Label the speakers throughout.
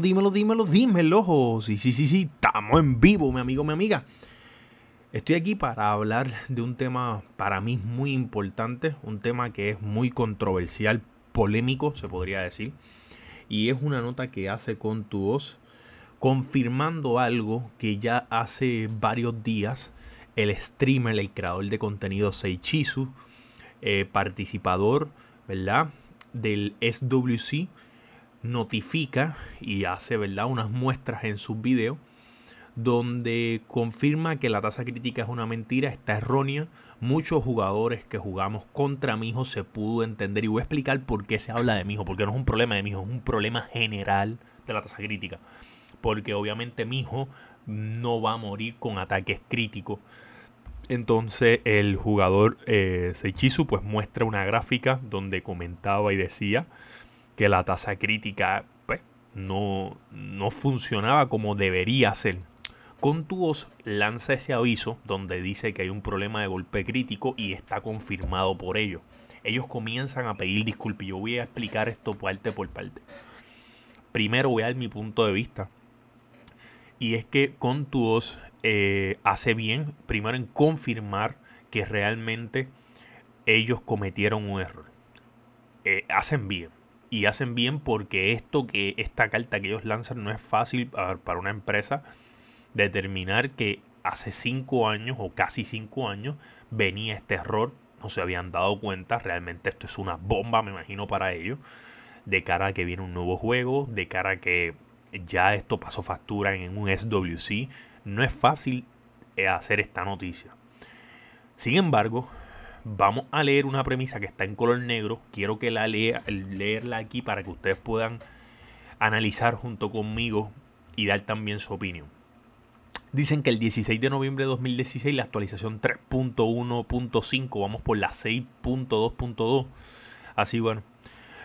Speaker 1: dímelo, dímelo, dímelo, Sí, sí, sí, sí, estamos en vivo, mi amigo, mi amiga. Estoy aquí para hablar de un tema para mí muy importante, un tema que es muy controversial, polémico, se podría decir. Y es una nota que hace con tu voz, confirmando algo que ya hace varios días el streamer, el creador de contenido Seichisu, eh, participador, ¿verdad? Del SWC notifica y hace ¿verdad? unas muestras en sus videos donde confirma que la tasa crítica es una mentira, está errónea. Muchos jugadores que jugamos contra Mijo se pudo entender y voy a explicar por qué se habla de Mijo, porque no es un problema de Mijo, es un problema general de la tasa crítica. Porque obviamente Mijo no va a morir con ataques críticos. Entonces el jugador eh, pues muestra una gráfica donde comentaba y decía que la tasa crítica pues, no, funcionaba como debería ser. Contuos lanza ese aviso donde dice que hay un problema de golpe crítico y está confirmado por ello. Ellos comienzan a pedir disculpas. Yo voy a explicar esto parte por parte. Primero voy a dar mi punto de vista. Y es que Contuos eh, hace bien, primero, en confirmar que realmente ellos cometieron un error. Eh, hacen bien y hacen bien porque esto que esta carta que ellos lanzan no es fácil para una empresa determinar que hace cinco años o casi cinco años venía este error, no se habían dado cuenta, realmente esto es una bomba, me imagino, para ellos, de cara a que viene un nuevo juego, de cara a que ya esto pasó factura en un SWC, no es fácil eh, hacer esta noticia. Sin embargo, vamos a leer una premisa que está en color negro. Quiero que la lea, leerla aquí para que ustedes puedan analizar junto conmigo y dar también su opinión. Dicen que el 16 de noviembre de 2016 la actualización 3.1.5, vamos por la 6.2.2. Así bueno,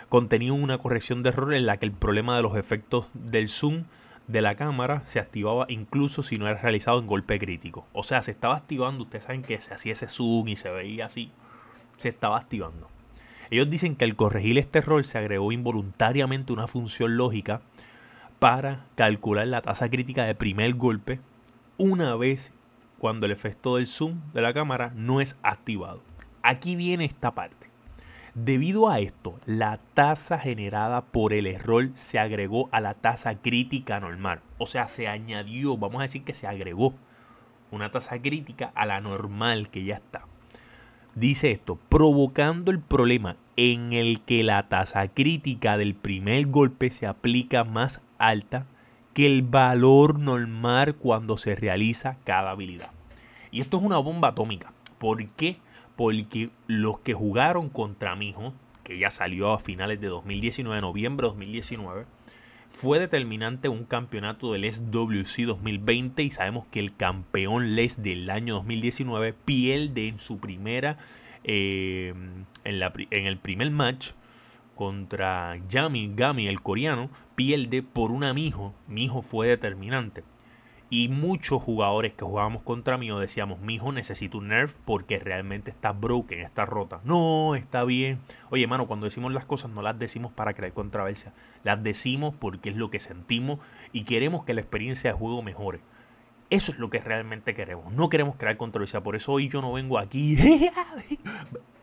Speaker 1: contenía una corrección de error en la que el problema de los efectos del zoom de la cámara se activaba incluso si no era realizado en golpe crítico. O sea, se estaba activando, ustedes saben que se hacía ese zoom y se veía así. Se estaba activando. Ellos dicen que al corregir este error se agregó involuntariamente una función lógica para calcular la tasa crítica de primer golpe una vez cuando el efecto del zoom de la cámara no es activado. Aquí viene esta parte. Debido a esto, la tasa generada por el error se agregó a la tasa crítica normal. O sea, se añadió, vamos a decir que se agregó una tasa crítica a la normal que ya está. Dice esto, provocando el problema en el que la tasa crítica del primer golpe se aplica más alta que el valor normal cuando se realiza cada habilidad. Y esto es una bomba atómica. ¿Por qué? porque los que jugaron contra Mijo, que ya salió a finales de 2019, noviembre de 2019, fue determinante un campeonato del SWC 2020 y sabemos que el campeón Les del año 2019 pierde en su primera, eh, en, en el primer match contra Yami Gami, el coreano, pierde por una Mijo. Mijo fue determinante. Y muchos jugadores que jugábamos contra mí o decíamos, mijo, necesito un nerf porque realmente está broken, está rota. No, está bien. Oye, hermano, cuando decimos las cosas no las decimos para crear controversia. Las decimos porque es lo que sentimos y queremos que la experiencia de juego mejore. Eso es lo que realmente queremos. No queremos crear controversia. Por eso hoy yo no vengo aquí.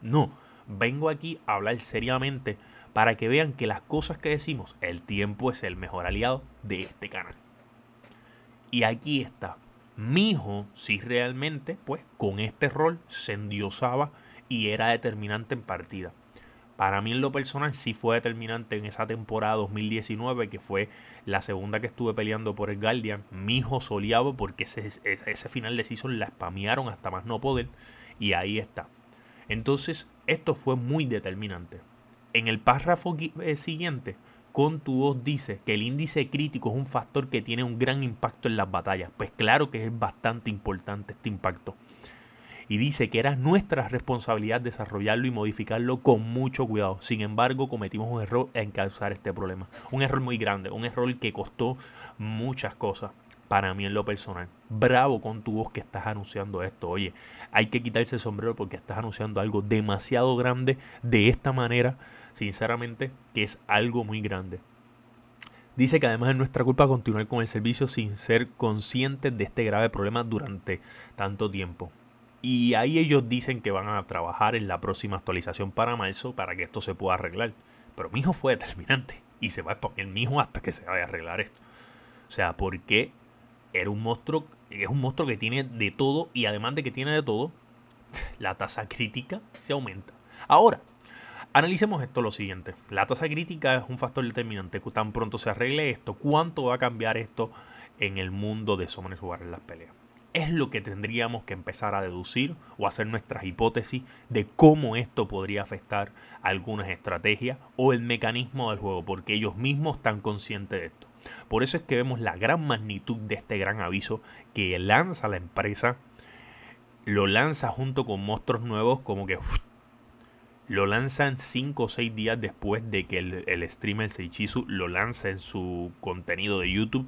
Speaker 1: no, vengo aquí a hablar seriamente para que vean que las cosas que decimos, el tiempo es el mejor aliado de este canal. Y aquí está. Mi hijo, si realmente, pues con este rol se endiosaba y era determinante en partida. Para mí en lo personal sí fue determinante en esa temporada 2019, que fue la segunda que estuve peleando por el Guardian. Mi hijo soleaba porque ese, final de season la spamearon hasta más no poder. Y ahí está. Entonces, esto fue muy determinante. En el párrafo eh, siguiente con tu voz dice que el índice crítico es un factor que tiene un gran impacto en las batallas. Pues claro que es bastante importante este impacto. Y dice que era nuestra responsabilidad desarrollarlo y modificarlo con mucho cuidado. Sin embargo, cometimos un error en causar este problema. Un error muy grande, un error que costó muchas cosas para mí en lo personal. Bravo con tu voz que estás anunciando esto. Oye, hay que quitarse el sombrero porque estás anunciando algo demasiado grande de esta manera sinceramente, que es algo muy grande. Dice que además es nuestra culpa continuar con el servicio sin ser conscientes de este grave problema durante tanto tiempo. Y ahí ellos dicen que van a trabajar en la próxima actualización para marzo para que esto se pueda arreglar. Pero mi hijo fue determinante y se va a exponer mi hijo hasta que se vaya a arreglar esto. O sea, porque era un monstruo, es un monstruo que tiene de todo y además de que tiene de todo, la tasa crítica se aumenta. Ahora, Analicemos esto lo siguiente. La tasa crítica es un factor determinante. Tan pronto se arregle esto, ¿cuánto va a cambiar esto en el mundo de Summoners jugar en las peleas? Es lo que tendríamos que empezar a deducir o hacer nuestras hipótesis de cómo esto podría afectar algunas estrategias o el mecanismo del juego, porque ellos mismos están conscientes de esto. Por eso es que vemos la gran magnitud de este gran aviso que lanza la empresa, lo lanza junto con monstruos nuevos como que lo lanzan 5 o 6 días después de que el, streamer Seichisu lo lanza en su contenido de YouTube.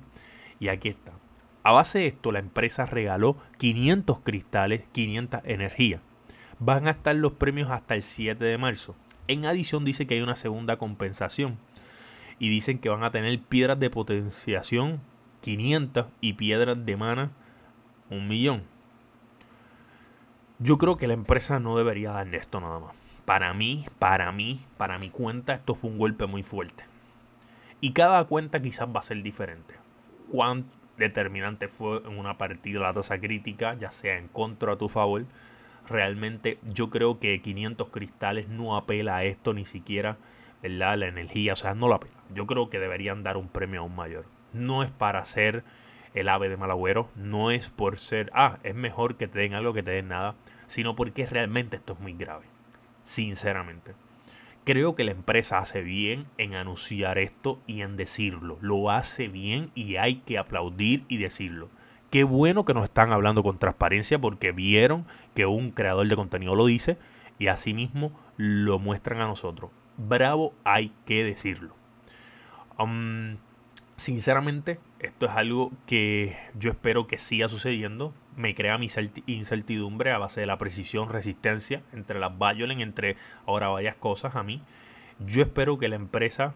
Speaker 1: Y aquí está. A base de esto, la empresa regaló 500 cristales, 500 energías. Van a estar los premios hasta el 7 de marzo. En adición, dice que hay una segunda compensación. Y dicen que van a tener piedras de potenciación 500 y piedras de mana 1 millón. Yo creo que la empresa no debería dar esto nada más para mí, para mí, para mi cuenta, esto fue un golpe muy fuerte. Y cada cuenta quizás va a ser diferente. Cuán determinante fue en una partida la tasa crítica, ya sea en contra o a tu favor. Realmente yo creo que 500 cristales no apela a esto ni siquiera, ¿verdad? La energía, o sea, no la apela. Yo creo que deberían dar un premio aún mayor. No es para ser el ave de malagüero, no es por ser, ah, es mejor que te den algo que te den nada, sino porque realmente esto es muy grave sinceramente. Creo que la empresa hace bien en anunciar esto y en decirlo. Lo hace bien y hay que aplaudir y decirlo. Qué bueno que nos están hablando con transparencia porque vieron que un creador de contenido lo dice y asimismo lo muestran a nosotros. Bravo, hay que decirlo. Um, sinceramente, esto es algo que yo espero que siga sucediendo me crea mi incertidumbre a base de la precisión, resistencia, entre las violin, entre ahora varias cosas a mí. Yo espero que la empresa,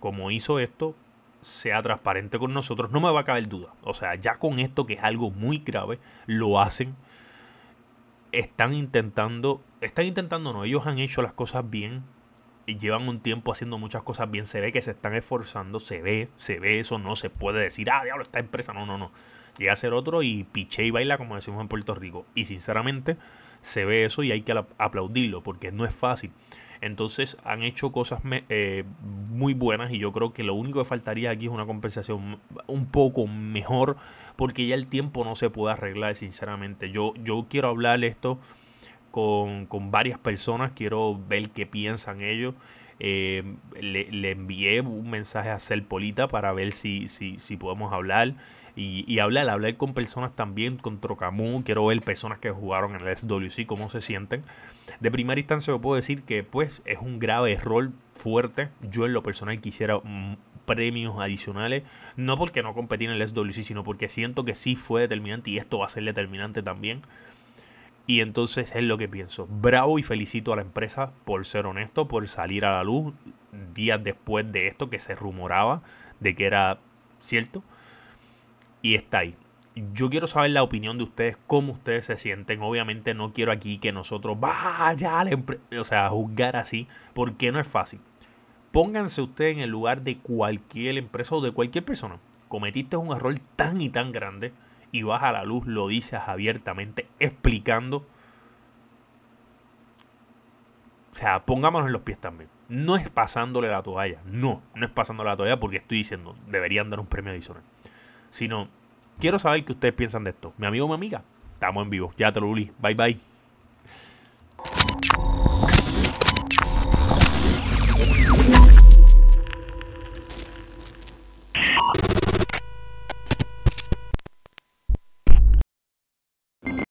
Speaker 1: como hizo esto, sea transparente con nosotros. No me va a caber duda. O sea, ya con esto, que es algo muy grave, lo hacen. Están intentando, están intentando, no, ellos han hecho las cosas bien. Y llevan un tiempo haciendo muchas cosas bien. Se ve que se están esforzando, se ve, se ve eso, no se puede decir, ah, diablo, esta empresa, no, no, no y hacer otro y piche y baila, como decimos en Puerto Rico. Y sinceramente se ve eso y hay que aplaudirlo porque no es fácil. Entonces han hecho cosas eh, muy buenas y yo creo que lo único que faltaría aquí es una compensación un poco mejor porque ya el tiempo no se puede arreglar, sinceramente. Yo, yo quiero hablar esto con, varias personas, quiero ver qué piensan ellos. Eh, le, envié un mensaje a Polita para ver si, si, si podemos hablar y, hablar, hablar con personas también, con Trocamu quiero ver personas que jugaron en el SWC, cómo se sienten. De primera instancia yo puedo decir que pues es un grave error fuerte, yo en lo personal quisiera mm, premios adicionales, no porque no competí en el SWC, sino porque siento que sí fue determinante y esto va a ser determinante también. Y entonces es lo que pienso. Bravo y felicito a la empresa por ser honesto, por salir a la luz días después de esto que se rumoraba de que era cierto y está ahí. Yo quiero saber la opinión de ustedes, cómo ustedes se sienten. Obviamente no quiero aquí que nosotros vaya, o sea, juzgar así, porque no es fácil. Pónganse ustedes en el lugar de cualquier empresa o de cualquier persona. Cometiste un error tan y tan grande y vas a la luz, lo dices abiertamente, explicando. O sea, pongámonos en los pies también. No es pasándole la toalla. No, no es pasándole la toalla porque estoy diciendo, deberían dar un premio adicional sino quiero saber qué ustedes piensan de esto. Mi amigo, mi amiga, estamos en vivo. Ya te lo Bye bye.